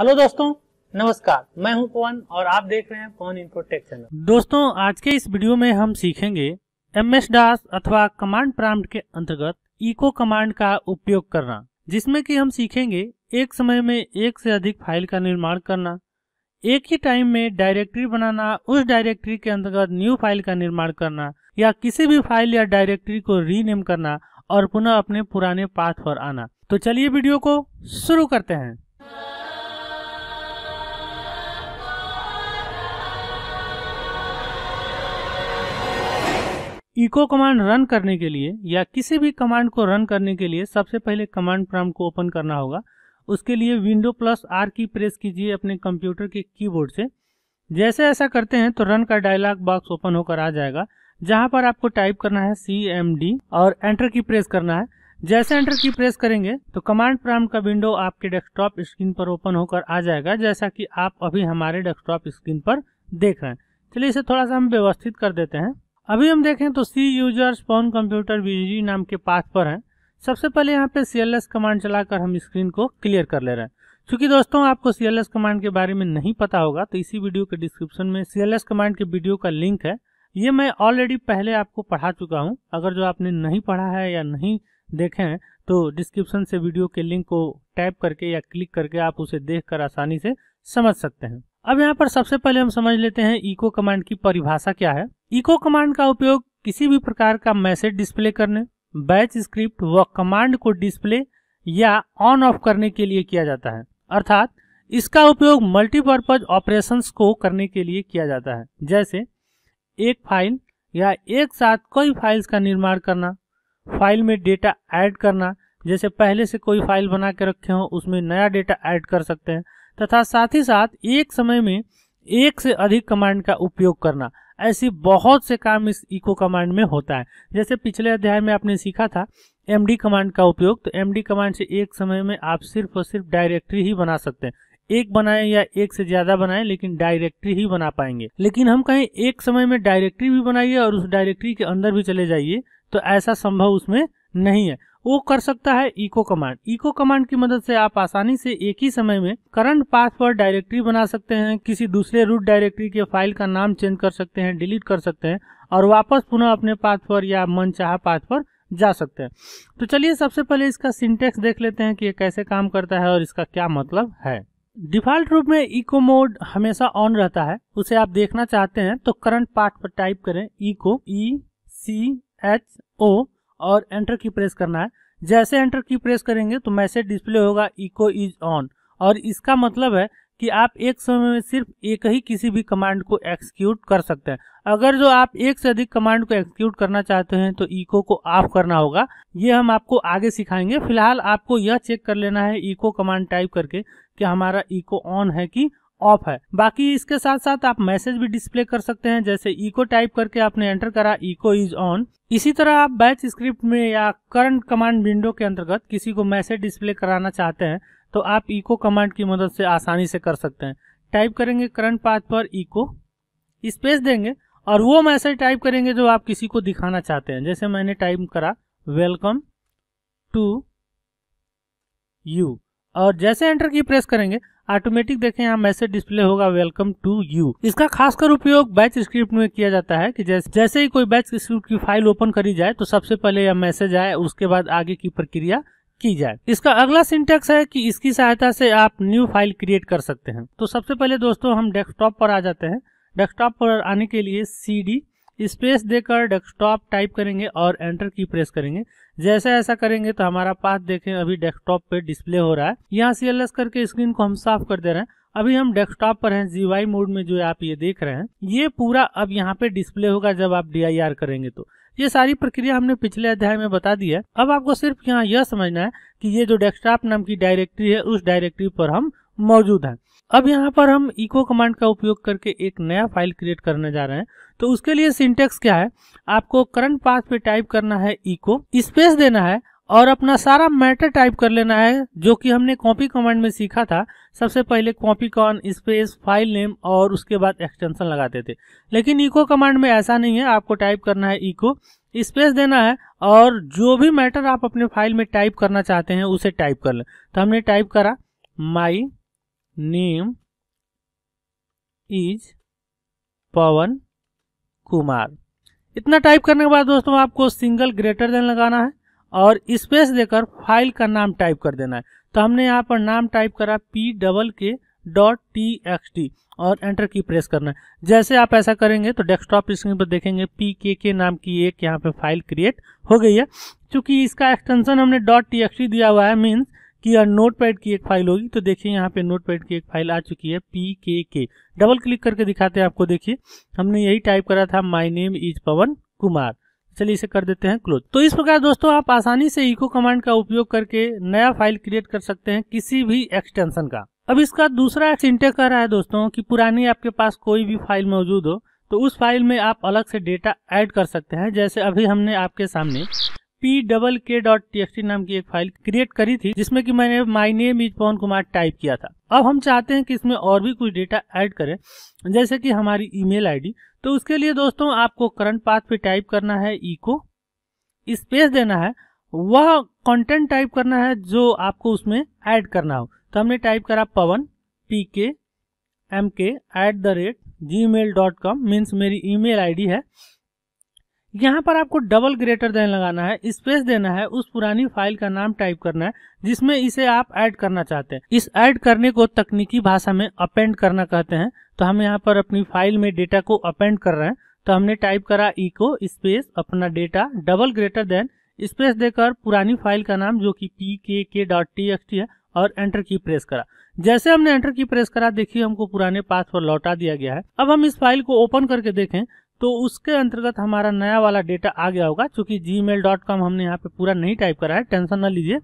hello दोस्तों नमस्कार मैं हूं पवन और आप देख रहे हैं पवन इंफोटेक चैनल दोस्तों आज के इस वीडियो में हम सीखेंगे एम एस डास अथवा कमांड प्राम्प्ट के अंतर्गत इको कमांड का उपयोग करना जिसमें कि हम सीखेंगे एक समय में एक से अधिक फाइल का निर्माण करना एक ही टाइम में डायरेक्टरी बनाना उस डायरेक्टरी के अंतर्गत न्यू फाइल का निर्माण करना या किसी भी फाइल या डायरेक्टरी को रीनेम करना और पुनः अपने पुराने पाथ पर आना तो चलिए वीडियो को शुरू करते हैं इको कमांड रन करने के लिए या किसी भी कमांड को रन करने के लिए सबसे पहले कमांड प्रॉम्प्ट को ओपन करना होगा उसके लिए window plus R key press कीजिए अपने कंप्यूटर के कीबोर्ड से जैसे ऐसा करते हैं तो रन का डायलॉग बॉक्स ओपन होकर आ जाएगा जहां पर आपको टाइप करना है सी एम डी और एंटर की प्रेस करना है जैसे एंटर की प्रेस करेंगे तो कमांड प्राम का विंडो आपके डेस्कटॉप स्क्रीन पर ओपन होकर आ जाएगा जैसा कि आप अभी हमारे डेस्कटॉप स्क्रीन पर देख रहे हैं चलिए इसे थोड़ा सा हम व्यवस्थित कर देते हैं अभी हम देखें तो सी यूजर स्पॉन कंप्यूटर बीजी नाम के पाथ पर हैं सबसे पहले यहाँ पे सी कमांड चलाकर हम स्क्रीन को क्लियर कर ले रहे हैं क्योंकि दोस्तों आपको सी कमांड के बारे में नहीं पता होगा तो इसी वीडियो के डिस्क्रिप्शन में सी कमांड के वीडियो का लिंक है ये मैं ऑलरेडी पहले आपको पढ़ा चुका हूँ अगर जो आपने नहीं पढ़ा है या नहीं देखे हैं तो डिस्क्रिप्शन से वीडियो के लिंक को टैप करके या क्लिक करके आप उसे देख कर आसानी से समझ सकते हैं अब यहाँ पर सबसे पहले हम समझ लेते हैं इको कमांड की परिभाषा क्या है इको कमांड का उपयोग किसी भी प्रकार का मैसेज डिस्प्ले करने बैच स्क्रिप्ट व कमांड को डिस्प्ले या ऑन ऑफ करने के लिए किया जाता है अर्थात इसका उपयोग मल्टीपर्पज ऑपरेशंस को करने के लिए किया जाता है जैसे एक फाइल या एक साथ कई फाइल्स का निर्माण करना फाइल में डेटा ऐड करना जैसे पहले से कोई फाइल बना के रखे हो उसमें नया डेटा ऐड कर सकते हैं तथा साथ ही साथ एक समय में एक से अधिक कमांड का उपयोग करना ऐसी बहुत से काम इस इको कमांड में होता है जैसे पिछले अध्याय में आपने सीखा था एम कमांड का उपयोग तो एम डी कमांड से एक समय में आप सिर्फ और सिर्फ डायरेक्टरी ही बना सकते हैं एक बनाएं या एक से ज्यादा बनाएं लेकिन डायरेक्टरी ही बना पाएंगे लेकिन हम कहें एक समय में डायरेक्टरी भी बनाइए और उस डायरेक्टरी के अंदर भी चले जाइए तो ऐसा संभव उसमें नहीं है वो कर सकता है इको कमांड इको कमांड की मदद से आप आसानी से एक ही समय में करंट पासवर्ड डायरेक्टरी बना सकते हैं किसी दूसरे रूट डायरेक्टरी के फाइल का नाम चेंज कर सकते हैं डिलीट कर सकते हैं और वापस पुनः अपने पासवर्ड या मन चाह पाथ पर जा सकते हैं तो चलिए सबसे पहले इसका सिंटेक्स देख लेते हैं कि ये कैसे काम करता है और इसका क्या मतलब है डिफॉल्ट रूप में इको मोड हमेशा ऑन रहता है उसे आप देखना चाहते हैं तो करंट पार्ट पर टाइप करें echo E C H O और एंटर की प्रेस करना है जैसे एंटर की प्रेस करेंगे तो मैसेज डिस्प्ले होगा इको इज ऑन और इसका मतलब है कि आप एक समय में सिर्फ एक ही किसी भी कमांड को एक्सिक्यूट कर सकते हैं अगर जो आप एक से अधिक कमांड को एक्सिक्यूट करना चाहते हैं तो इको को ऑफ करना होगा ये हम आपको आगे सिखाएंगे फिलहाल आपको यह चेक कर लेना है इको कमांड टाइप करके कि हमारा इको ऑन है कि ऑफ है बाकी इसके साथ साथ आप मैसेज भी डिस्प्ले कर सकते हैं जैसे इको टाइप करके आपने एंटर करा इको इज ऑन इसी तरह आप बैच स्क्रिप्ट में या करंट कमांड विंडो के अंतर्गत किसी को मैसेज डिस्प्ले कराना चाहते हैं तो आप इको कमांड की मदद से आसानी से कर सकते हैं टाइप करेंगे करंट पाथ पर इको स्पेस देंगे और वो मैसेज टाइप करेंगे जो आप किसी को दिखाना चाहते हैं जैसे मैंने टाइप करा वेलकम टू यू और जैसे एंटर की प्रेस करेंगे ऑटोमेटिक देखें यहाँ मैसेज डिस्प्ले होगा वेलकम टू यू इसका खासकर उपयोग बैच स्क्रिप्ट में किया जाता है कि जैसे, जैसे ही कोई बैच स्क्रिप्ट की फाइल ओपन करी जाए तो सबसे पहले यह मैसेज आए उसके बाद आगे की प्रक्रिया की जाए इसका अगला सिंटेक्स है कि इसकी सहायता से आप न्यू फाइल क्रिएट कर सकते हैं तो सबसे पहले दोस्तों हम डेस्कटॉप पर आ जाते हैं डेस्कटॉप पर आने के लिए सी डी स्पेस देकर डेस्कटॉप टाइप करेंगे और एंटर की प्रेस करेंगे जैसे ऐसा करेंगे तो हमारा पाथ देखें अभी डेस्कटॉप पे डिस्प्ले हो रहा है यहाँ सी करके स्क्रीन को हम साफ कर दे रहे हैं अभी हम डेस्कटॉप पर हैं जीवाई मोड में जो आप ये देख रहे हैं ये पूरा अब यहाँ पे डिस्प्ले होगा जब आप डी करेंगे तो ये सारी प्रक्रिया हमने पिछले अध्याय में बता दी है अब आपको सिर्फ यहाँ यह समझना है कि ये जो डेस्कटॉप नाम की डायरेक्टरी है उस डायरेक्टरी पर हम मौजूद हैं अब यहाँ पर हम इको कमांड का उपयोग करके एक नया फाइल क्रिएट करने जा रहे हैं तो उसके लिए सिंटेक्स क्या है आपको करंट पाथ पे टाइप करना है इको स्पेस देना है और अपना सारा मैटर टाइप कर लेना है जो कि हमने कॉपी कमांड में सीखा था सबसे पहले copy con space file name और उसके बाद एक्सटेंशन लगाते थे लेकिन इको कमांड में ऐसा नहीं है आपको टाइप करना है इको स्पेस देना है और जो भी मैटर आप अपने फाइल में टाइप करना चाहते हैं उसे टाइप कर लें तो हमने टाइप करा my name is Pawan Kumar इतना टाइप करने के बाद दोस्तों आपको सिंगल ग्रेटर देन लगाना है और स्पेस देकर फाइल का नाम टाइप कर देना है तो हमने यहाँ पर नाम टाइप करा P double K dot T X T और एंटर की प्रेस करना है जैसे आप ऐसा करेंगे तो डेस्कटॉप स्क्रीन पर देखेंगे पी के के नाम की एक यहाँ पे फाइल क्रिएट हो गई है क्योंकि इसका एक्सटेंशन हमने डॉट टी एक्स टी दिया हुआ है मीन्स की या नोटपैड की एक फाइल होगी तो देखिए यहाँ पे नोटपैड की एक फाइल आ चुकी है पी के के डबल क्लिक करके दिखाते हैं आपको देखिए हमने यही टाइप करा था my name is Pawan Kumar चलिए इसे कर देते हैं क्लोज तो इस प्रकार दोस्तों आप आसानी से इको कमांड का उपयोग करके नया फाइल क्रिएट कर सकते हैं किसी भी एक्सटेंशन का अब इसका दूसरा सिंटेक्स कह रहा है दोस्तों कि पुरानी आपके पास कोई भी फाइल मौजूद हो तो उस फाइल में आप अलग से डेटा ऐड कर सकते हैं जैसे अभी हमने आपके सामने P double K dot T T नाम की एक फाइल क्रिएट करी थी जिसमें कि मैंने my name is Pawan Kumar type किया था अब हम चाहते हैं कि इसमें और भी कुछ डेटा ऐड करें जैसे कि हमारी ईमेल आईडी तो उसके लिए दोस्तों आपको करंट पाथ पे टाइप करना है इको स्पेस देना है वह कंटेंट टाइप करना है जो आपको उसमें ऐड करना हो तो हमने टाइप करा Pawan P K M K at the rate gmail dot com means मेरी ईमेल आईडी है यहाँ पर आपको डबल ग्रेटर देन लगाना है स्पेस देना है उस पुरानी फाइल का नाम टाइप करना है जिसमें इसे आप ऐड करना चाहते हैं इस ऐड करने को तकनीकी भाषा में अपेंड करना कहते हैं तो हम यहाँ पर अपनी फाइल में डेटा को अपेंड कर रहे हैं तो हमने टाइप करा इको स्पेस अपना data double greater than space देकर पुरानी फाइल का नाम जो कि P K K dot T X T है और एंटर की प्रेस करा जैसे हमने एंटर की प्रेस करा देखिए हमको पुराने पास पर लौटा दिया गया है अब हम इस फाइल को ओपन करके देखें तो उसके अंतर्गत हमारा नया वाला डेटा आ गया होगा क्योंकि जी मेल डॉट कॉम हमने यहाँ पे पूरा नहीं टाइप करा है टेंशन ना लीजिए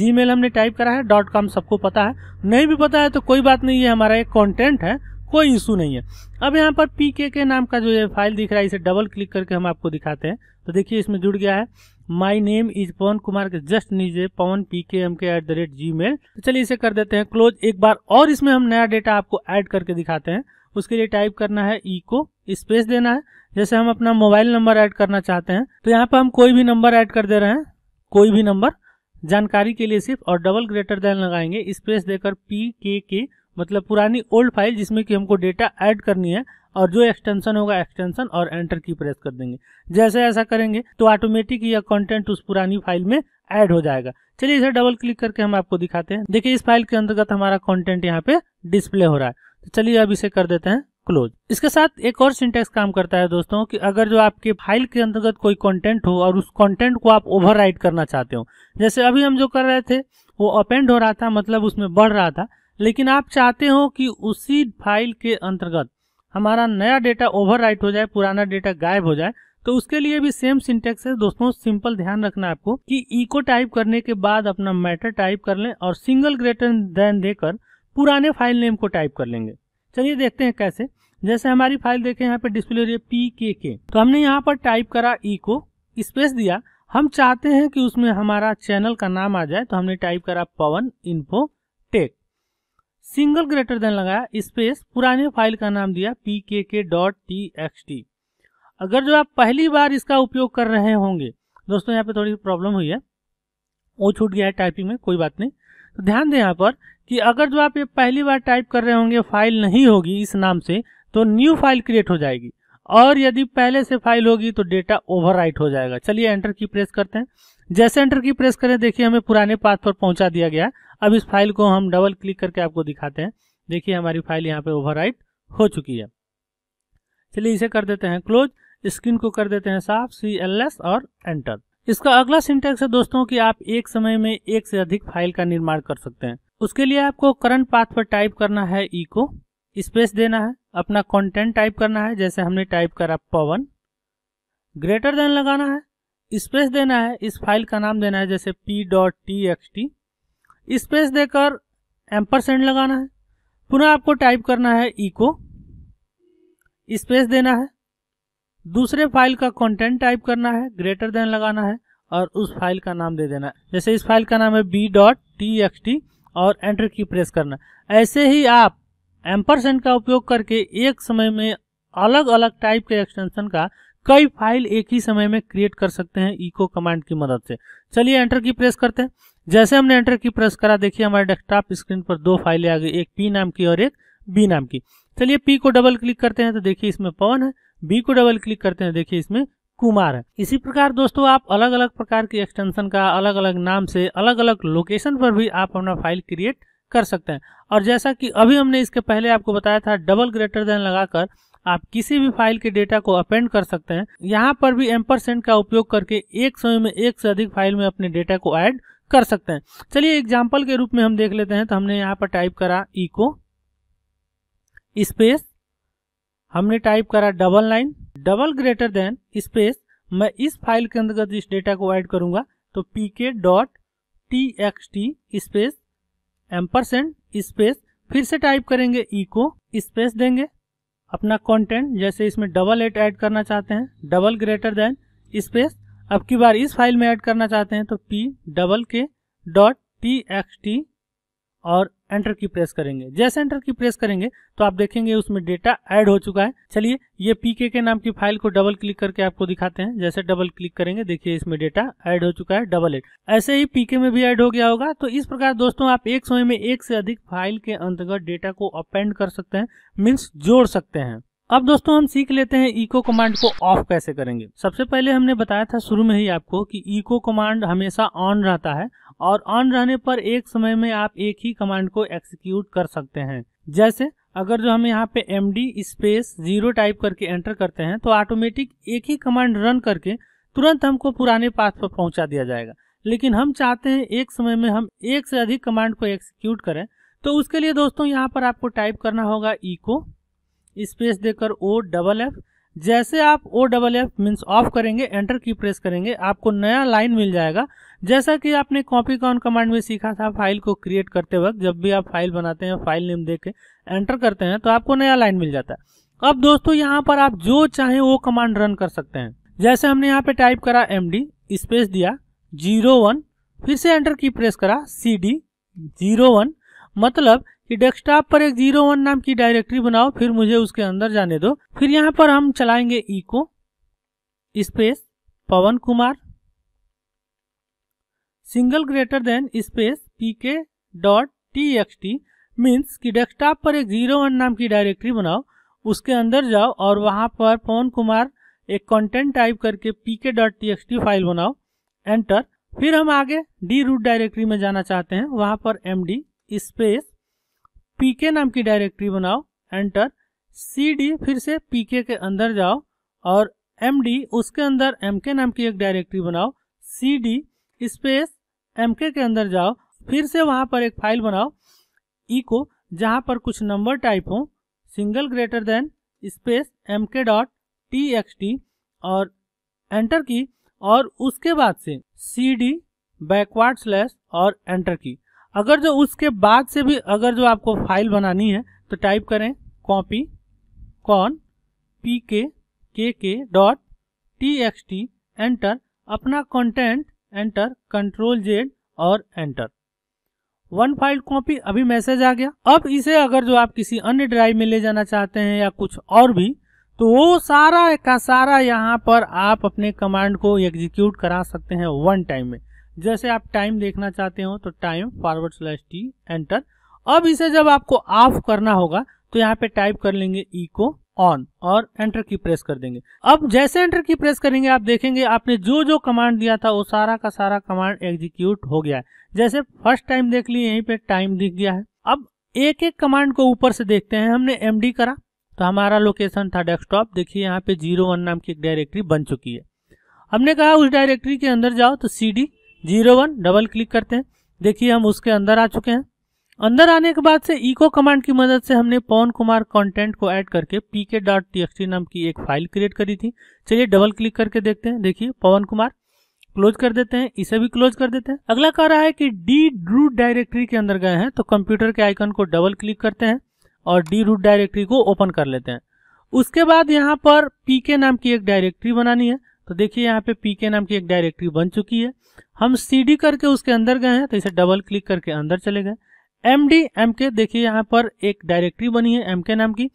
जी मेल हमने टाइप करा है डॉट कॉम सबको पता है नहीं भी पता है तो कोई बात नहीं है हमारा एक कॉन्टेंट है कोई इशू नहीं है अब यहाँ पर पी के नाम का जो ये फाइल दिख रहा है इसे डबल क्लिक करके हम आपको दिखाते हैं तो देखिए इसमें जुड़ गया है my name is Pawan Kumar के जस्ट नीचे Pawan P K M K at the rate gmail तो चलिए इसे कर देते हैं क्लोज एक बार और इसमें हम नया डेटा आपको ऐड करके दिखाते हैं उसके लिए टाइप करना है इको स्पेस देना है जैसे हम अपना मोबाइल नंबर ऐड करना चाहते हैं तो यहाँ पर हम कोई भी नंबर ऐड कर दे रहे हैं कोई भी नंबर जानकारी के लिए सिर्फ और डबल ग्रेटर देन लगाएंगे स्पेस देकर पी के के मतलब पुरानी ओल्ड फाइल जिसमें कि हमको डेटा ऐड करनी है और जो एक्सटेंशन होगा एक्सटेंशन और एंटर की प्रेस कर देंगे जैसे ऐसा करेंगे तो ऑटोमेटिक यह कंटेंट उस पुरानी फाइल में ऐड हो जाएगा चलिए इसे डबल क्लिक करके हम आपको दिखाते हैं देखिए इस फाइल के अंतर्गत हमारा कंटेंट यहाँ पे डिस्प्ले हो रहा है तो चलिए अब इसे कर देते हैं क्लोज इसके साथ एक और सिंटेक्स काम करता है दोस्तों कि अगर जो आपके फाइल के अंतर्गत कोई कंटेंट हो और उस कंटेंट को आप ओवर करना चाहते हो जैसे अभी हम जो कर रहे थे वो अपेंड हो रहा था मतलब उसमें बढ़ रहा था लेकिन आप चाहते हो कि उसी फाइल के अंतर्गत हमारा नया डेटा ओवर हो जाए पुराना डेटा गायब हो जाए तो उसके लिए भी सेम सिंटेक्स है दोस्तों सिंपल ध्यान रखना आपको कि इको टाइप करने के बाद अपना मैटर टाइप कर लें और सिंगल ग्रेटर देन देकर पुराने फाइल नेम को टाइप कर लेंगे चलिए देखते हैं कैसे जैसे हमारी फाइल देखे यहाँ पे डिस्प्ले रही है पी के के तो हमने यहाँ पर टाइप करा ई e को स्पेस दिया हम चाहते हैं कि उसमें हमारा चैनल का नाम आ जाए तो हमने टाइप करा Pawan infotech single greater than लगाया स्पेस पुराने फाइल का नाम दिया P K K dot T X T अगर जो आप पहली बार इसका उपयोग कर रहे होंगे दोस्तों यहाँ पे थोड़ी प्रॉब्लम हुई है वो छूट गया है टाइपिंग में कोई बात नहीं तो ध्यान दें यहाँ पर कि अगर जो आप ये पहली बार टाइप कर रहे होंगे फाइल नहीं होगी इस नाम से तो न्यू फाइल क्रिएट हो जाएगी और यदि पहले से फाइल होगी तो डेटा ओवरराइट हो जाएगा चलिए एंटर की प्रेस करते हैं जैसे एंटर की प्रेस करें देखिए हमें पुराने पाथ पर पहुंचा दिया गया अब इस फाइल को हम डबल क्लिक करके आपको दिखाते हैं देखिए हमारी फाइल यहाँ पे ओवरराइट हो चुकी है चलिए इसे कर देते हैं क्लोज स्क्रीन को कर देते हैं साफ सी एल एस और एंटर इसका अगला सिंटेक्स है दोस्तों कि आप एक समय में एक से अधिक फाइल का निर्माण कर सकते हैं उसके लिए आपको करंट पाथ पर टाइप करना है को स्पेस देना है अपना कंटेंट टाइप करना है जैसे हमने टाइप करा पवन ग्रेटर देन लगाना है स्पेस देना है इस फाइल का नाम देना है जैसे P dot T X T space देकर एम्परसेंड लगाना है पुनः आपको टाइप करना है को स्पेस देना है दूसरे फाइल का कंटेंट टाइप करना है ग्रेटर देन लगाना है और उस फाइल का नाम दे देना है जैसे इस फाइल का नाम है B dot T X T और एंटर की प्रेस करना ऐसे ही आप एम्परसेंट का उपयोग करके एक समय में अलग अलग टाइप के एक्सटेंशन का कई फाइल एक ही समय में क्रिएट कर सकते हैं इको कमांड की मदद से चलिए एंटर की प्रेस करते हैं जैसे हमने एंटर की प्रेस करा देखिए हमारे डेस्कटॉप स्क्रीन पर दो फाइलें आ गई एक पी नाम की और एक बी नाम की चलिए पी को डबल क्लिक करते हैं तो देखिए इसमें पवन है बी को डबल क्लिक करते हैं देखिए इसमें कुमार है इसी प्रकार दोस्तों आप अलग अलग प्रकार की एक्सटेंशन का अलग अलग नाम से अलग अलग लोकेशन पर भी आप अपना फाइल क्रिएट कर सकते हैं और जैसा कि अभी हमने इसके पहले आपको बताया था डबल ग्रेटर देन लगाकर आप किसी भी फाइल के डेटा को अपेंड कर सकते हैं यहाँ पर भी एम्परसेंट का उपयोग करके एक समय में एक से अधिक फाइल में अपने डेटा को ऐड कर सकते हैं चलिए एग्जाम्पल के रूप में हम देख लेते हैं तो हमने यहाँ पर टाइप करा इको स्पेस हमने टाइप करा double line double greater than space मैं इस फाइल के अंतर्गत इस डेटा को ऐड करूंगा तो P K dot T X T space ampersand space फिर से टाइप करेंगे इको स्पेस देंगे अपना कंटेंट जैसे इसमें डबल एट ऐड करना चाहते हैं डबल ग्रेटर देन स्पेस अब की बार इस फाइल में ऐड करना चाहते हैं तो P double K dot T X T और एंटर की प्रेस करेंगे जैसे एंटर की प्रेस करेंगे तो आप देखेंगे उसमें डेटा ऐड हो चुका है चलिए ये पीके के नाम की फाइल को डबल क्लिक करके आपको दिखाते हैं जैसे डबल क्लिक करेंगे देखिए इसमें डेटा ऐड हो चुका है डबल एड ऐसे ही पीके में भी ऐड हो गया होगा तो इस प्रकार दोस्तों आप एक समय में एक से अधिक फाइल के अंतर्गत डेटा को अपेंड कर सकते हैं मीन्स जोड़ सकते हैं अब दोस्तों हम सीख लेते हैं इको कमांड को ऑफ कैसे करेंगे सबसे पहले हमने बताया था शुरू में ही आपको कि इको कमांड हमेशा ऑन रहता है और ऑन रहने पर एक समय में आप एक ही कमांड को एक्सिक्यूट कर सकते हैं जैसे अगर जो हम यहाँ पे M D space zero type करके एंटर करते हैं तो ऑटोमेटिक एक ही कमांड रन करके तुरंत हमको पुराने पाथ पर पहुंचा दिया जाएगा लेकिन हम चाहते हैं एक समय में हम एक से अधिक कमांड को एक्सिक्यूट करें तो उसके लिए दोस्तों यहाँ पर आपको टाइप करना होगा इको स्पेस देकर ओ डबल एफ जैसे आप O double F means off करेंगे एंटर की प्रेस करेंगे आपको नया लाइन मिल जाएगा जैसा कि आपने कॉपी कॉन कमांड में सीखा था फाइल को क्रिएट करते वक्त जब भी आप फाइल बनाते हैं फाइल नेम दे के एंटर करते हैं तो आपको नया लाइन मिल जाता है अब दोस्तों यहाँ पर आप जो चाहें वो कमांड रन कर सकते हैं जैसे हमने यहाँ पे टाइप करा एम स्पेस दिया जीरो वन फिर से एंटर की प्रेस करा सी डी जीरो वन मतलब कि डेस्कटॉप पर एक जीरो वन नाम की डायरेक्टरी बनाओ फिर मुझे उसके अंदर जाने दो फिर यहाँ पर हम चलाएंगे echo space Pawan Kumar single greater than space P K dot T X T means कि डेस्कटॉप पर एक जीरो वन नाम की डायरेक्टरी बनाओ उसके अंदर जाओ और वहाँ पर पवन कुमार एक कंटेंट टाइप करके P K dot T X T file बनाओ एंटर फिर हम आगे डी रूट डायरेक्टरी में जाना चाहते हैं वहाँ पर एम डी स्पेस पीके नाम की डायरेक्टरी बनाओ एंटर सी फिर से पीके के अंदर जाओ और एम उसके अंदर एम नाम की एक डायरेक्टरी बनाओ डी स्पेस एम के अंदर जाओ फिर से वहां पर एक फाइल बनाओ को जहां पर कुछ नंबर टाइप हो single greater than space M K dot T X T और एंटर की और उसके बाद से सी डी बैकवर्ड स्लैश और एंटर की अगर जो उसके बाद से भी अगर जो आपको फाइल बनानी है तो टाइप करें copy cone P K K K dot T X T enter अपना कंटेंट एंटर कंट्रोल जेड और एंटर वन फाइल कॉपी अभी मैसेज आ गया अब इसे अगर जो आप किसी अन्य ड्राइव में ले जाना चाहते हैं या कुछ और भी तो वो सारा का सारा यहाँ पर आप अपने कमांड को एग्जीक्यूट करा सकते हैं वन टाइम में जैसे आप टाइम देखना चाहते हो तो time forward slash T enter अब इसे जब आपको ऑफ करना होगा तो यहाँ पे टाइप कर लेंगे इको ऑन और एंटर की प्रेस कर देंगे अब जैसे एंटर की प्रेस करेंगे आप देखेंगे आपने जो जो कमांड दिया था वो सारा का सारा कमांड एग्जीक्यूट हो गया है जैसे फर्स्ट टाइम देख लिए यहीं पे टाइम दिख गया है अब एक एक कमांड को ऊपर से देखते हैं हमने एम करा तो हमारा लोकेशन था डेस्कटॉप देखिए यहाँ पे जीरो वन नाम की एक डायरेक्टरी बन चुकी है हमने कहा उस डायरेक्टरी के अंदर जाओ तो C D zero one double click करते हैं देखिए हम उसके अंदर आ चुके हैं अंदर आने के बाद से इको कमांड की मदद से हमने पवन कुमार कंटेंट को ऐड करके पीके डॉट टी नाम की एक फाइल क्रिएट करी थी चलिए डबल क्लिक करके देखते हैं देखिए पवन कुमार क्लोज कर देते हैं इसे भी क्लोज कर देते हैं अगला कह रहा है कि डी रूट डायरेक्टरी के अंदर गए हैं तो कंप्यूटर के आइकन को डबल क्लिक करते हैं और डी रूट डायरेक्टरी को ओपन कर लेते हैं उसके बाद यहाँ पर पीके नाम की एक डायरेक्टरी बनानी है तो देखिए यहाँ पे पीके नाम की एक डायरेक्टरी बन चुकी है हम डी करके उसके अंदर गए हैं तो इसे डबल क्लिक करके अंदर चले गए एम डी एम के देखिए यहाँ पर एक डायरेक्टरी बनी है एम के नाम की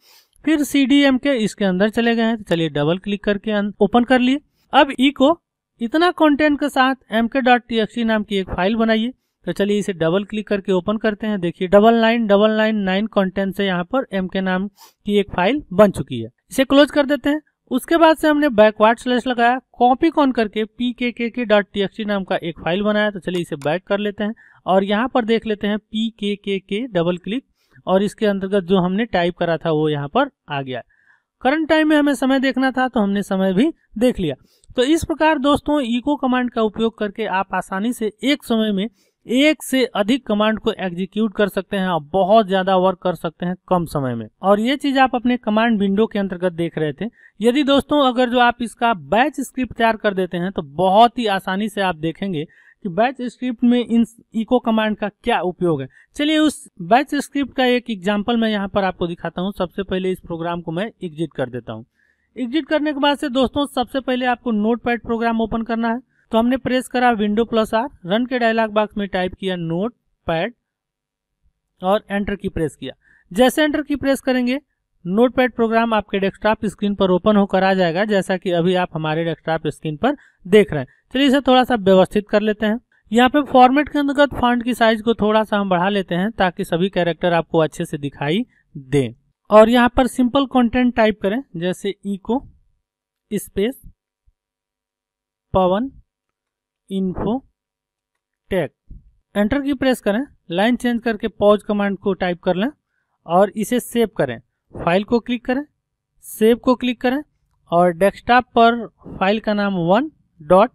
फिर सी डी एम के इसके अंदर चले गए हैं तो चलिए डबल क्लिक करके ओपन कर लिए अब ई को इतना कंटेंट के साथ M K dot T XC नाम की एक फाइल बनाइए तो चलिए इसे डबल क्लिक करके ओपन करते हैं देखिए double nine double nine nine content से यहाँ पर एम के नाम की एक फाइल बन चुकी है इसे क्लोज कर देते हैं उसके बाद से हमने बैकवर्ड स्लैश लगाया कॉपी कॉन करके P K K K dot T X T नाम का एक फाइल बनाया तो चलिए इसे बैक कर लेते हैं और यहाँ पर देख लेते हैं पी के के के डबल क्लिक और इसके अंतर्गत जो हमने टाइप करा था वो यहाँ पर आ गया करंट टाइम में हमें समय देखना था तो हमने समय भी देख लिया तो इस प्रकार दोस्तों इको कमांड का उपयोग करके आप आसानी से एक समय में एक से अधिक कमांड को एग्जीक्यूट कर सकते हैं और बहुत ज्यादा वर्क कर सकते हैं कम समय में और ये चीज आप अपने कमांड विंडो के अंतर्गत देख रहे थे यदि दोस्तों अगर जो आप इसका बैच स्क्रिप्ट तैयार कर देते हैं तो बहुत ही आसानी से आप देखेंगे कि बैच स्क्रिप्ट में इन इको कमांड का क्या उपयोग है चलिए उस बैच स्क्रिप्ट का एक एग्जाम्पल मैं यहाँ पर आपको दिखाता हूँ सबसे पहले इस प्रोग्राम को मैं एग्जिट कर देता हूँ एग्जिट करने के बाद से दोस्तों सबसे पहले आपको नोट प्रोग्राम ओपन करना है तो हमने प्रेस करा विंडो प्लस आर रन के डायलॉग बॉक्स में टाइप किया नोट पैड और एंटर की प्रेस किया जैसे एंटर की प्रेस करेंगे नोट पैड प्रोग्राम आपके डेस्कटॉप स्क्रीन पर ओपन होकर आ जाएगा जैसा कि अभी आप हमारे डेस्कटॉप स्क्रीन पर देख रहे हैं चलिए इसे थोड़ा सा व्यवस्थित कर लेते हैं यहाँ पे फॉर्मेट के अंतर्गत फॉन्ट की साइज को थोड़ा सा हम बढ़ा लेते हैं ताकि सभी कैरेक्टर आपको अच्छे से दिखाई दे और यहाँ पर सिंपल कंटेंट टाइप करें जैसे echo space Pawan infotech enter की प्रेस करें लाइन चेंज करके पॉज कमांड को टाइप कर लें और इसे सेव करें फाइल को क्लिक करें सेव को क्लिक करें और डेस्कटॉप पर फाइल का नाम one dot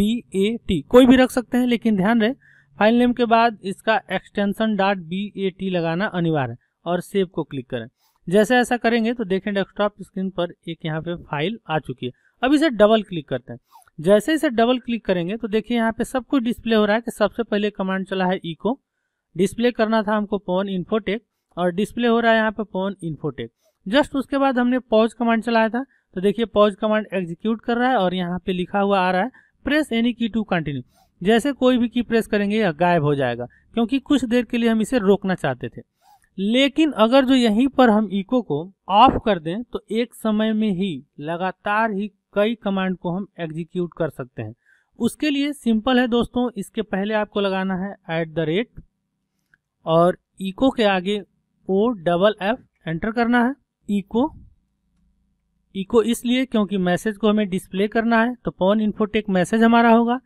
B A T कोई भी रख सकते हैं लेकिन ध्यान रहे फाइल नेम के बाद इसका extension dot B A T लगाना अनिवार्य है और सेव को क्लिक करें जैसे ऐसा करेंगे तो देखें डेस्कटॉप स्क्रीन पर एक यहाँ पे फाइल आ चुकी है अब इसे डबल क्लिक करते हैं जैसे इसे डबल क्लिक करेंगे तो देखिए यहाँ पे सब कुछ डिस्प्ले हो रहा है कि सबसे पहले कमांड चला है ईको डिस्प्ले करना था हमको पवन इन्फोटेक और डिस्प्ले हो रहा है यहाँ पे पवन इन्फोटेक जस्ट उसके बाद हमने पॉज कमांड चलाया था तो देखिए पॉज कमांड एग्जीक्यूट कर रहा है और यहाँ पे लिखा हुआ आ रहा है press any key to continue जैसे कोई भी की प्रेस करेंगे यह गायब हो जाएगा क्योंकि कुछ देर के लिए हम इसे रोकना चाहते थे लेकिन अगर जो यहीं पर हम इको को ऑफ कर दें तो एक समय में ही लगातार ही कई कमांड को हम एग्जीक्यूट कर सकते हैं उसके लिए सिंपल है दोस्तों इसके पहले आपको लगाना है एट द रेट और इको के आगे ओ डबल एफ एंटर करना है इको इको इसलिए क्योंकि मैसेज को हमें डिस्प्ले करना है तो पवन इन्फोटेक मैसेज हमारा होगा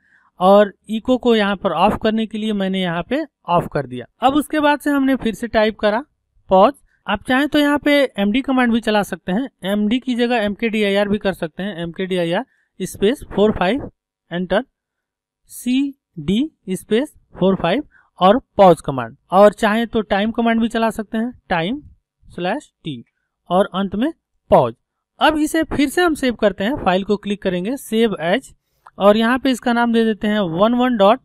और इको को यहाँ पर ऑफ करने के लिए मैंने यहाँ पे ऑफ कर दिया अब उसके बाद से हमने फिर से टाइप करा पॉज आप चाहें तो यहाँ पे एम डी कमांड भी चला सकते हैं एम डी की जगह M K D I are भी कर सकते हैं M K D I R space four five enter C D space four five और पॉज कमांड और चाहें तो टाइम कमांड भी चला सकते हैं टाइम स्लैश टी और अंत में पॉज अब इसे फिर से हम सेव करते हैं फाइल को क्लिक करेंगे सेव एज और यहाँ पे इसका नाम दे देते हैं one one dot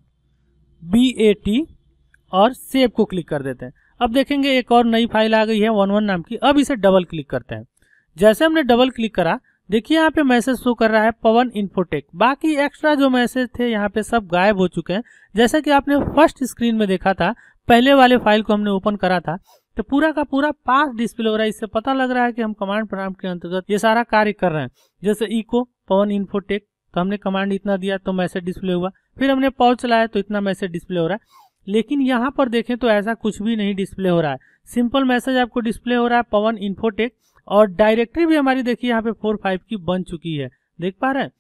B A T और सेव को क्लिक कर देते हैं अब देखेंगे एक और नई फाइल आ गई है वन वन नाम की अब इसे डबल क्लिक करते हैं जैसे हमने डबल क्लिक करा देखिए यहाँ पे मैसेज शो कर रहा है पवन इन्फोटेक बाकी एक्स्ट्रा जो मैसेज थे यहाँ पे सब गायब हो चुके हैं जैसे कि आपने फर्स्ट स्क्रीन में देखा था पहले वाले फाइल को हमने ओपन करा था तो पूरा का पूरा पास डिस्प्ले हो रहा है इससे पता लग रहा है कि हम कमांड प्रोग्राम के अंतर्गत ये सारा कार्य कर रहे हैं जैसे इको पवन इन्फोटेक तो हमने कमांड इतना दिया तो मैसेज डिस्प्ले हुआ फिर हमने पॉज चलाया तो इतना मैसेज डिस्प्ले हो रहा है लेकिन यहाँ पर देखें तो ऐसा कुछ भी नहीं डिस्प्ले हो रहा है सिंपल मैसेज आपको डिस्प्ले हो रहा है पवन इन्फोटेक और डायरेक्टरी भी हमारी देखिए यहाँ पे फोर फाइव की बन चुकी है देख पा रहे हैं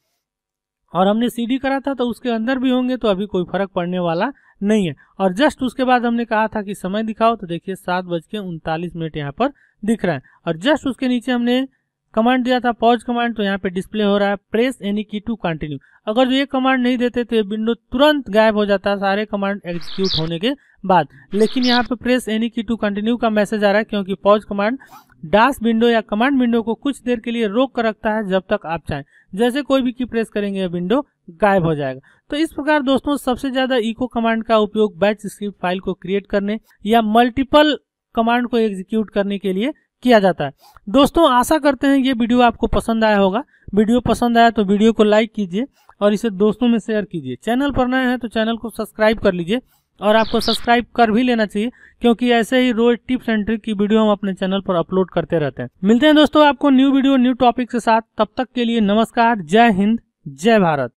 और हमने सीडी करा था तो उसके अंदर भी होंगे तो अभी कोई फर्क पड़ने वाला नहीं है और जस्ट उसके बाद हमने कहा था कि समय दिखाओ तो देखिए सात बज के उनतालीस मिनट यहाँ पर दिख रहा है और जस्ट उसके नीचे हमने कमांड दिया था पॉज कमांड तो यहाँ पे डिस्प्ले हो रहा है press any key to continue अगर जो ये कमांड नहीं देते तो ये विंडो तुरंत गायब हो जाता है सारे कमांड एग्जीक्यूट होने के बाद लेकिन यहाँ पे press any key to continue का मैसेज आ रहा है क्योंकि पॉज कमांड डास विंडो या कमांड विंडो को कुछ देर के लिए रोक कर रखता है जब तक आप चाहें जैसे कोई भी की प्रेस करेंगे विंडो गायब हो जाएगा तो इस प्रकार दोस्तों सबसे ज्यादा इको कमांड का उपयोग बैच स्क्रिप्ट फाइल को क्रिएट करने या मल्टीपल कमांड को एग्जीक्यूट करने के लिए किया जाता है दोस्तों आशा करते हैं ये वीडियो आपको पसंद आया होगा वीडियो पसंद आया तो वीडियो को लाइक कीजिए और इसे दोस्तों में शेयर कीजिए चैनल पर नए हैं तो चैनल को सब्सक्राइब कर लीजिए और आपको सब्सक्राइब कर भी लेना चाहिए क्योंकि ऐसे ही रोज टिप्स एंड ट्रिक की वीडियो हम अपने चैनल पर अपलोड करते रहते हैं मिलते हैं दोस्तों आपको न्यू वीडियो न्यू टॉपिक के साथ तब तक के लिए नमस्कार जय हिंद जय भारत